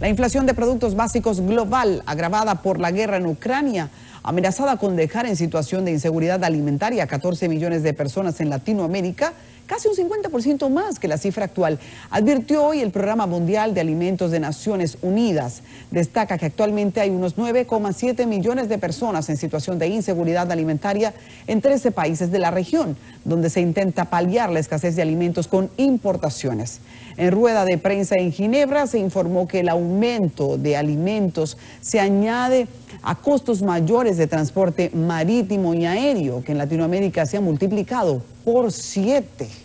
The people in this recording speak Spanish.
La inflación de productos básicos global, agravada por la guerra en Ucrania, amenazada con dejar en situación de inseguridad alimentaria a 14 millones de personas en Latinoamérica, casi un 50% más que la cifra actual. Advirtió hoy el Programa Mundial de Alimentos de Naciones Unidas. Destaca que actualmente hay unos 9,7 millones de personas en situación de inseguridad alimentaria en 13 países de la región, donde se intenta paliar la escasez de alimentos con importaciones. En rueda de prensa en Ginebra se informó que el aumento de alimentos se añade a costos mayores de transporte marítimo y aéreo, que en Latinoamérica se ha multiplicado por siete.